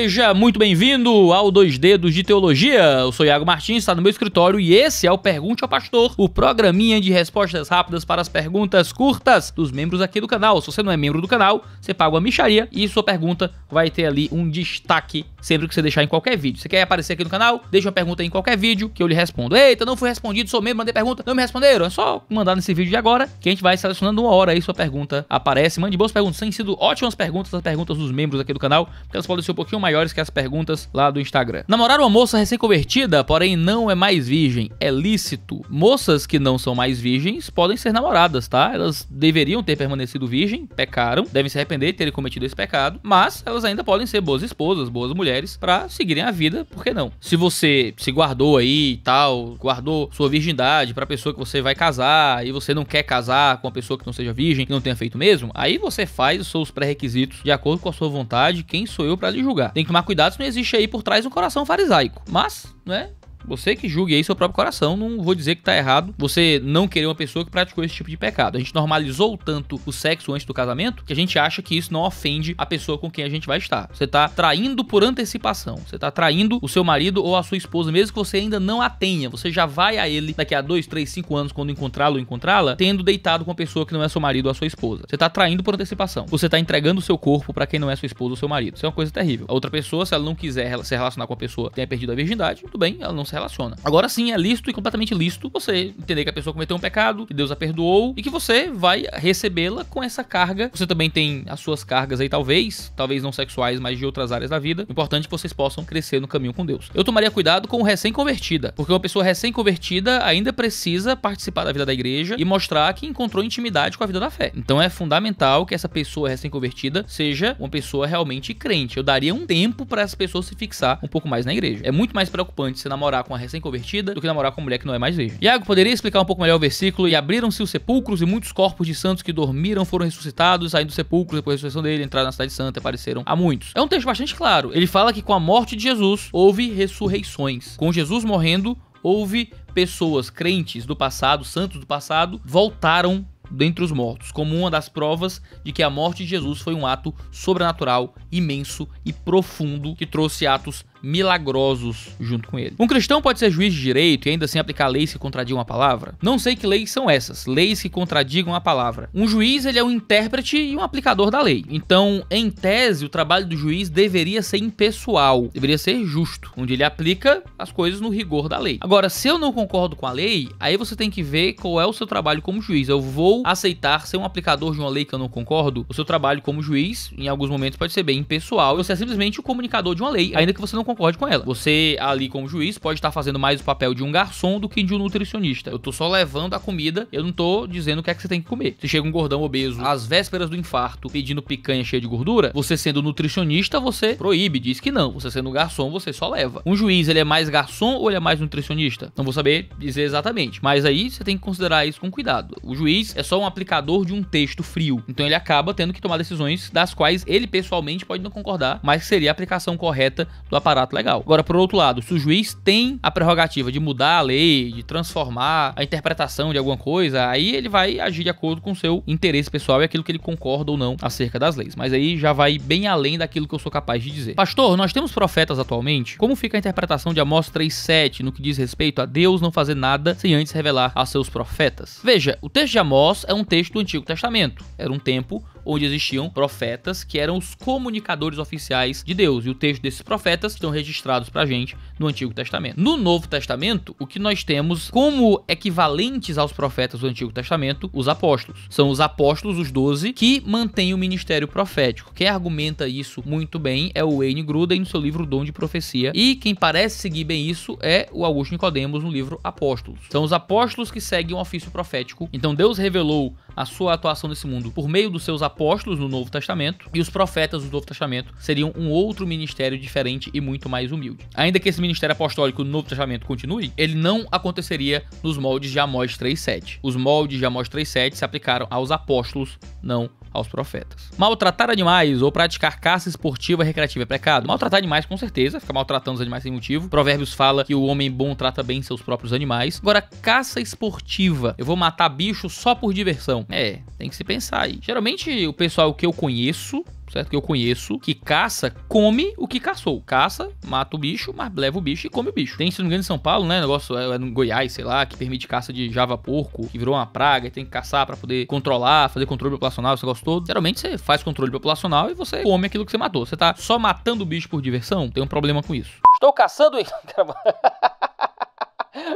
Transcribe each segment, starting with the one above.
Seja muito bem-vindo ao Dois Dedos de Teologia. Eu sou Iago Martins, está no meu escritório e esse é o Pergunte ao Pastor, o programinha de respostas rápidas para as perguntas curtas dos membros aqui do canal. Se você não é membro do canal, você paga uma micharia e sua pergunta vai ter ali um destaque sempre que você deixar em qualquer vídeo. Você quer aparecer aqui no canal? Deixa uma pergunta em qualquer vídeo que eu lhe respondo. Eita, não fui respondido, sou membro, mandei pergunta, não me responderam. É só mandar nesse vídeo de agora que a gente vai selecionando uma hora aí sua pergunta aparece. Mande boas perguntas, têm sido ótimas perguntas, as perguntas dos membros aqui do canal, porque elas podem ser um pouquinho mais maiores que as perguntas lá do Instagram. Namorar uma moça recém-convertida, porém não é mais virgem, é lícito. Moças que não são mais virgens podem ser namoradas, tá? Elas deveriam ter permanecido virgem, pecaram, devem se arrepender de terem cometido esse pecado, mas elas ainda podem ser boas esposas, boas mulheres para seguirem a vida, por que não? Se você se guardou aí e tal, guardou sua virgindade para pessoa que você vai casar e você não quer casar com uma pessoa que não seja virgem, que não tenha feito mesmo, aí você faz os seus pré-requisitos de acordo com a sua vontade, quem sou eu para lhe julgar? Tem tem que tomar cuidado se não existe aí por trás um coração farisaico. Mas, né? Você que julgue aí seu próprio coração, não vou dizer que tá errado você não querer uma pessoa que praticou esse tipo de pecado. A gente normalizou tanto o sexo antes do casamento que a gente acha que isso não ofende a pessoa com quem a gente vai estar. Você tá traindo por antecipação. Você tá traindo o seu marido ou a sua esposa, mesmo que você ainda não a tenha. Você já vai a ele daqui a dois, três, cinco anos, quando encontrá-lo ou encontrá-la, tendo deitado com a pessoa que não é seu marido ou a sua esposa. Você tá traindo por antecipação. Você tá entregando o seu corpo para quem não é sua esposa ou seu marido. Isso é uma coisa terrível. A outra pessoa, se ela não quiser se relacionar com a pessoa que tenha perdido a virgindade, tudo bem, ela não se relaciona. Agora sim, é lícito e completamente lícito você entender que a pessoa cometeu um pecado, que Deus a perdoou e que você vai recebê-la com essa carga. Você também tem as suas cargas aí, talvez, talvez não sexuais, mas de outras áreas da vida. O importante é que vocês possam crescer no caminho com Deus. Eu tomaria cuidado com o recém-convertida, porque uma pessoa recém-convertida ainda precisa participar da vida da igreja e mostrar que encontrou intimidade com a vida da fé. Então é fundamental que essa pessoa recém-convertida seja uma pessoa realmente crente. Eu daria um tempo para essa pessoa se fixar um pouco mais na igreja. É muito mais preocupante se namorar namorar com a recém-convertida do que namorar com uma mulher que não é mais virgem. Iago, poderia explicar um pouco melhor o versículo? E abriram-se os sepulcros e muitos corpos de santos que dormiram foram ressuscitados, saindo do sepulcro depois da ressurreição dele, entraram na cidade santa e apareceram a muitos. É um texto bastante claro. Ele fala que com a morte de Jesus houve ressurreições. Com Jesus morrendo, houve pessoas crentes do passado, santos do passado, voltaram dentre os mortos, como uma das provas de que a morte de Jesus foi um ato sobrenatural, imenso e profundo que trouxe atos milagrosos junto com ele. Um cristão pode ser juiz de direito e ainda assim aplicar leis que contradigam a palavra? Não sei que leis são essas, leis que contradigam a palavra. Um juiz, ele é um intérprete e um aplicador da lei. Então, em tese, o trabalho do juiz deveria ser impessoal, deveria ser justo, onde ele aplica as coisas no rigor da lei. Agora, se eu não concordo com a lei, aí você tem que ver qual é o seu trabalho como juiz. Eu vou aceitar ser um aplicador de uma lei que eu não concordo? O seu trabalho como juiz, em alguns momentos, pode ser bem impessoal, você é simplesmente o comunicador de uma lei, ainda que você não concorde com ela. Você, ali como juiz, pode estar fazendo mais o papel de um garçom do que de um nutricionista. Eu tô só levando a comida, eu não tô dizendo o que é que você tem que comer. Se chega um gordão obeso às vésperas do infarto pedindo picanha cheia de gordura, você sendo nutricionista, você proíbe, diz que não. Você sendo garçom, você só leva. Um juiz, ele é mais garçom ou ele é mais nutricionista? Não vou saber dizer exatamente, mas aí você tem que considerar isso com cuidado. O juiz é só um aplicador de um texto frio, então ele acaba tendo que tomar decisões das quais ele pessoalmente pode não concordar, mas seria a aplicação correta do aparato legal. Agora, por outro lado, se o juiz tem a prerrogativa de mudar a lei, de transformar a interpretação de alguma coisa, aí ele vai agir de acordo com o seu interesse pessoal e aquilo que ele concorda ou não acerca das leis. Mas aí já vai bem além daquilo que eu sou capaz de dizer. Pastor, nós temos profetas atualmente? Como fica a interpretação de Amós 3,7 no que diz respeito a Deus não fazer nada sem antes revelar a seus profetas? Veja, o texto de Amós é um texto do Antigo Testamento. Era um tempo onde existiam profetas que eram os comunicadores oficiais de Deus. E o texto desses profetas estão registrados pra gente no Antigo Testamento. No Novo Testamento, o que nós temos como equivalentes aos profetas do Antigo Testamento, os apóstolos. São os apóstolos, os doze, que mantêm o ministério profético. Quem argumenta isso muito bem é o Wayne Gruden no seu livro Dom de Profecia. E quem parece seguir bem isso é o Augusto Nicodemos no livro Apóstolos. São os apóstolos que seguem o ofício profético. Então Deus revelou a sua atuação nesse mundo por meio dos seus apóstolos apóstolos no Novo Testamento e os profetas do Novo Testamento seriam um outro ministério diferente e muito mais humilde. Ainda que esse ministério apostólico no Novo Testamento continue, ele não aconteceria nos moldes de Amós 3:7. Os moldes de Amós 3:7 se aplicaram aos apóstolos, não aos profetas. Maltratar animais ou praticar caça esportiva recreativa é pecado? Maltratar animais, com certeza, ficar maltratando os animais sem motivo. Provérbios fala que o homem bom trata bem seus próprios animais. Agora, caça esportiva, eu vou matar bicho só por diversão. É, tem que se pensar aí. Geralmente, o pessoal que eu conheço certo? Que eu conheço, que caça, come o que caçou. Caça, mata o bicho, mas leva o bicho e come o bicho. Tem, se não me engano, em São Paulo, né? Negócio é, é no Goiás, sei lá, que permite caça de java porco, que virou uma praga e tem que caçar para poder controlar, fazer controle populacional, esse negócio todo. Geralmente você faz controle populacional e você come aquilo que você matou. Você tá só matando o bicho por diversão? Tem um problema com isso. Estou caçando e.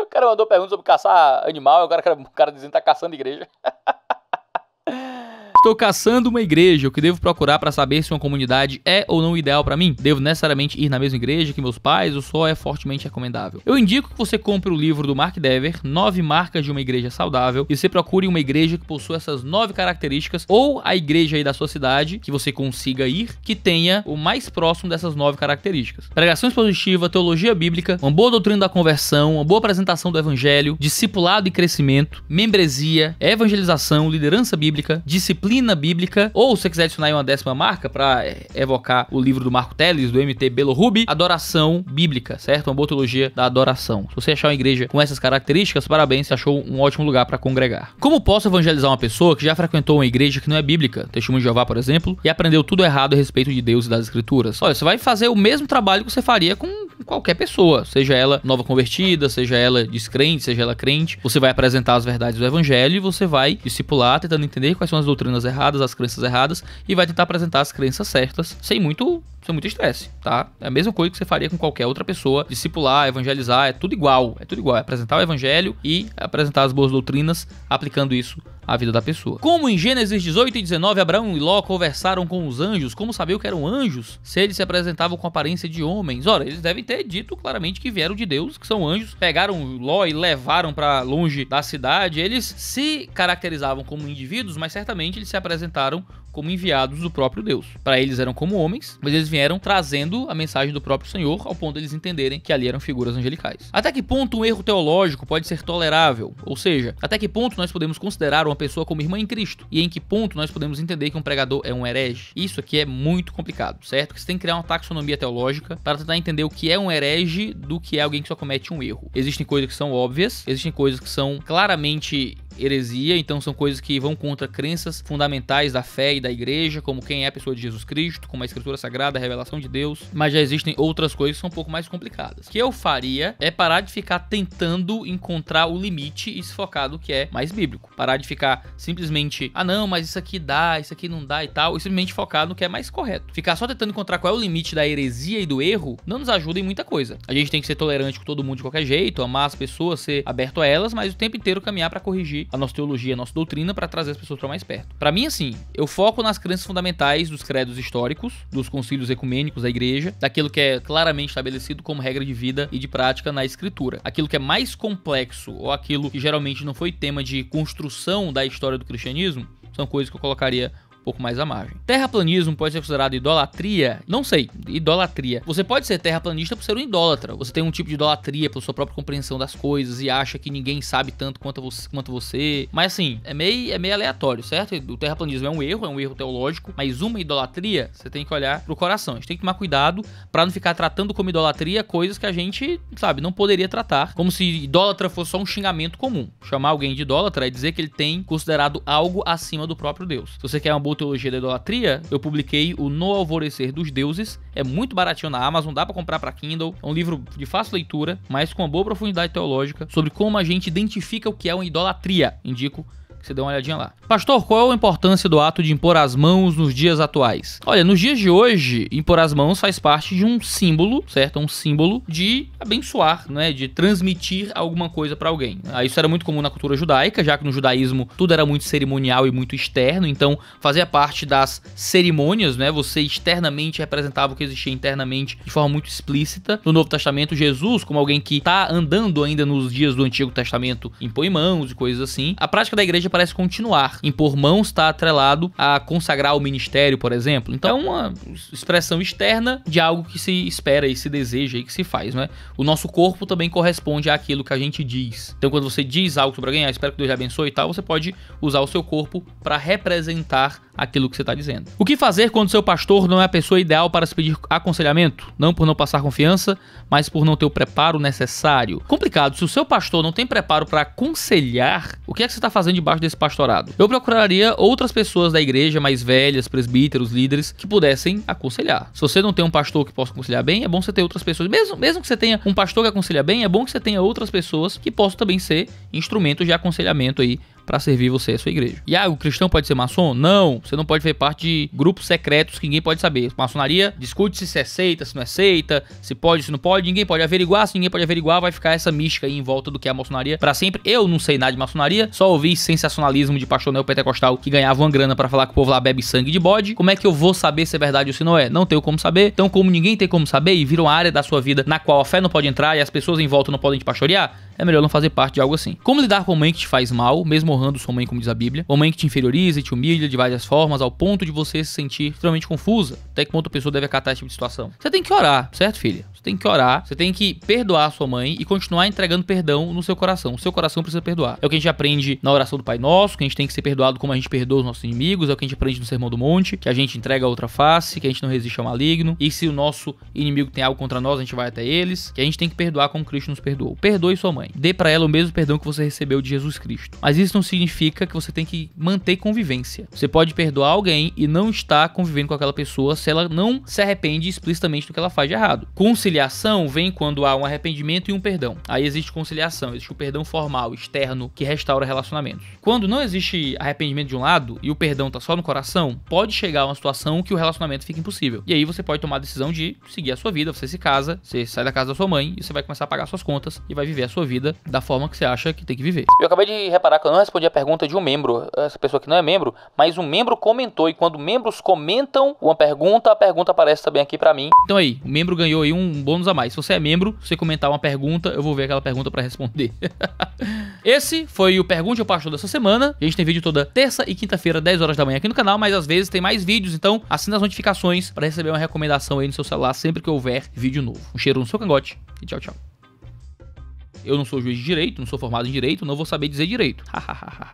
o cara mandou perguntas sobre caçar animal, e agora o cara, o cara dizendo que tá caçando igreja. Estou caçando uma igreja, o que devo procurar para saber se uma comunidade é ou não ideal para mim? Devo necessariamente ir na mesma igreja que meus pais ou só é fortemente recomendável? Eu indico que você compre o livro do Mark Dever, Nove Marcas de uma Igreja Saudável, e você procure uma igreja que possua essas nove características ou a igreja aí da sua cidade que você consiga ir que tenha o mais próximo dessas nove características. Pregação expositiva, teologia bíblica, uma boa doutrina da conversão, uma boa apresentação do evangelho, discipulado e crescimento, membresia, evangelização, liderança bíblica, disciplina doutrina bíblica, ou se você quiser adicionar aí uma décima marca para evocar o livro do Marco Teles, do MT Belo Rubi, adoração bíblica, certo? Uma boa teologia da adoração. Se você achar uma igreja com essas características, parabéns, você achou um ótimo lugar para congregar. Como posso evangelizar uma pessoa que já frequentou uma igreja que não é bíblica, Testemunho de Jeová, por exemplo, e aprendeu tudo errado a respeito de Deus e das Escrituras? Olha, você vai fazer o mesmo trabalho que você faria com qualquer pessoa, seja ela nova convertida, seja ela descrente, seja ela crente. Você vai apresentar as verdades do evangelho e você vai discipular, tentando entender quais são as doutrinas erradas, as crenças erradas e vai tentar apresentar as crenças certas, sem muito isso é muito estresse, tá? É a mesma coisa que você faria com qualquer outra pessoa. Discipular, evangelizar, é tudo igual. É tudo igual. É apresentar o evangelho e apresentar as boas doutrinas, aplicando isso à vida da pessoa. Como em Gênesis 18 e 19, Abraão e Ló conversaram com os anjos, como sabiam que eram anjos, se eles se apresentavam com aparência de homens? Ora, eles devem ter dito claramente que vieram de Deus, que são anjos, pegaram Ló e levaram para longe da cidade. Eles se caracterizavam como indivíduos, mas certamente eles se apresentaram como enviados do próprio Deus. Para eles eram como homens, mas eles vieram trazendo a mensagem do próprio Senhor ao ponto de eles entenderem que ali eram figuras angelicais. Até que ponto um erro teológico pode ser tolerável? Ou seja, até que ponto nós podemos considerar uma pessoa como irmã em Cristo? E em que ponto nós podemos entender que um pregador é um herege? Isso aqui é muito complicado, certo? Porque você tem que criar uma taxonomia teológica para tentar entender o que é um herege do que é alguém que só comete um erro. Existem coisas que são óbvias, existem coisas que são claramente heresia, então são coisas que vão contra crenças fundamentais da fé e da igreja, como quem é a pessoa de Jesus Cristo, como a escritura sagrada, a revelação de Deus, mas já existem outras coisas que são um pouco mais complicadas. O que eu faria é parar de ficar tentando encontrar o limite e se focar no que é mais bíblico. Parar de ficar simplesmente, ah não, mas isso aqui dá, isso aqui não dá e tal, e simplesmente focar no que é mais correto. Ficar só tentando encontrar qual é o limite da heresia e do erro não nos ajuda em muita coisa. A gente tem que ser tolerante com todo mundo de qualquer jeito, amar as pessoas, ser aberto a elas, mas o tempo inteiro caminhar para corrigir a nossa teologia, a nossa doutrina, para trazer as pessoas para mais perto. Para mim, assim, eu foco nas crenças fundamentais dos credos históricos, dos concílios ecumênicos da igreja, daquilo que é claramente estabelecido como regra de vida e de prática na escritura. Aquilo que é mais complexo ou aquilo que geralmente não foi tema de construção da história do cristianismo, são coisas que eu colocaria pouco mais à margem. Terraplanismo pode ser considerado idolatria? Não sei, idolatria. Você pode ser terraplanista por ser um idólatra. Você tem um tipo de idolatria pela sua própria compreensão das coisas e acha que ninguém sabe tanto quanto você. Quanto você. Mas assim, é meio, é meio aleatório, certo? O terraplanismo é um erro, é um erro teológico, mas uma idolatria, você tem que olhar pro coração. A gente tem que tomar cuidado para não ficar tratando como idolatria coisas que a gente, sabe, não poderia tratar. Como se idólatra fosse só um xingamento comum. Chamar alguém de idólatra é dizer que ele tem considerado algo acima do próprio Deus. Se você quer uma boa ou Teologia da Idolatria, eu publiquei o No Alvorecer dos Deuses. É muito baratinho na Amazon, dá para comprar para Kindle. É um livro de fácil leitura, mas com uma boa profundidade teológica sobre como a gente identifica o que é uma idolatria. Indico você dá uma olhadinha lá. Pastor, qual é a importância do ato de impor as mãos nos dias atuais? Olha, nos dias de hoje, impor as mãos faz parte de um símbolo, certo? Um símbolo de abençoar, né? De transmitir alguma coisa para alguém. Ah, isso era muito comum na cultura judaica, já que no judaísmo tudo era muito cerimonial e muito externo, então fazia parte das cerimônias, né? Você externamente representava o que existia internamente de forma muito explícita. No Novo Testamento, Jesus, como alguém que tá andando ainda nos dias do Antigo Testamento, impõe mãos e coisas assim. A prática da igreja parece continuar. Impor mãos está atrelado a consagrar o ministério, por exemplo. Então é uma expressão externa de algo que se espera e se deseja e que se faz, né? O nosso corpo também corresponde àquilo que a gente diz. Então quando você diz algo sobre alguém, ah, espero que Deus te abençoe e tal, você pode usar o seu corpo para representar aquilo que você está dizendo. O que fazer quando seu pastor não é a pessoa ideal para se pedir aconselhamento? Não por não passar confiança, mas por não ter o preparo necessário. Complicado, se o seu pastor não tem preparo para aconselhar, o que é que você está fazendo debaixo desse pastorado? Eu procuraria outras pessoas da igreja mais velhas, presbíteros, líderes, que pudessem aconselhar. Se você não tem um pastor que possa aconselhar bem, é bom você ter outras pessoas. Mesmo, mesmo que você tenha um pastor que aconselha bem, é bom que você tenha outras pessoas que possam também ser instrumentos de aconselhamento aí para servir você e a sua igreja. e o cristão pode ser maçom? Não. Você não pode fazer parte de grupos secretos que ninguém pode saber. Maçonaria discute se isso é seita, se não é seita, se pode, se não pode. Ninguém pode averiguar. Se ninguém pode averiguar, vai ficar essa mística aí em volta do que é a maçonaria para sempre. Eu não sei nada de maçonaria, só ouvi sensacionalismo de pastor neopentecostal que ganhava uma grana para falar que o povo lá bebe sangue de bode. Como é que eu vou saber se é verdade ou se não é? Não tenho como saber. Então, como ninguém tem como saber e vira uma área da sua vida na qual a fé não pode entrar e as pessoas em volta não podem te pastorear, é melhor não fazer parte de algo assim. Como lidar com alguém que te faz mal, mesmo Morrendo sua mãe, como diz a Bíblia. Uma mãe que te inferioriza e te humilha de várias formas, ao ponto de você se sentir extremamente confusa. Até que ponto a pessoa deve acatar esse tipo de situação? Você tem que orar, certo, filha? tem que orar, você tem que perdoar a sua mãe e continuar entregando perdão no seu coração. O seu coração precisa perdoar. É o que a gente aprende na oração do Pai Nosso, que a gente tem que ser perdoado como a gente perdoa os nossos inimigos, é o que a gente aprende no Sermão do Monte, que a gente entrega a outra face, que a gente não resiste ao maligno, e se o nosso inimigo tem algo contra nós, a gente vai até eles, que a gente tem que perdoar como Cristo nos perdoou. Perdoe sua mãe. Dê para ela o mesmo perdão que você recebeu de Jesus Cristo. Mas isso não significa que você tem que manter convivência. Você pode perdoar alguém e não estar convivendo com aquela pessoa se ela não se arrepende explicitamente do que ela faz de errado. Conciliar conciliação vem quando há um arrependimento e um perdão. Aí existe conciliação, existe o perdão formal, externo, que restaura relacionamentos. Quando não existe arrependimento de um lado e o perdão tá só no coração, pode chegar a uma situação que o relacionamento fica impossível. E aí você pode tomar a decisão de seguir a sua vida, você se casa, você sai da casa da sua mãe e você vai começar a pagar suas contas e vai viver a sua vida da forma que você acha que tem que viver. Eu acabei de reparar que eu não respondi a pergunta de um membro, essa pessoa que não é membro, mas um membro comentou e quando membros comentam uma pergunta, a pergunta aparece também aqui para mim. Então aí, o membro ganhou aí um bônus a mais. Se você é membro, se você comentar uma pergunta, eu vou ver aquela pergunta para responder. Esse foi o Pergunte ao Pastor dessa semana. A gente tem vídeo toda terça e quinta-feira, 10 horas da manhã aqui no canal, mas às vezes tem mais vídeos, então assina as notificações para receber uma recomendação aí no seu celular sempre que houver vídeo novo. Um cheiro no seu cangote e tchau, tchau. Eu não sou juiz de direito, não sou formado em direito, não vou saber dizer direito.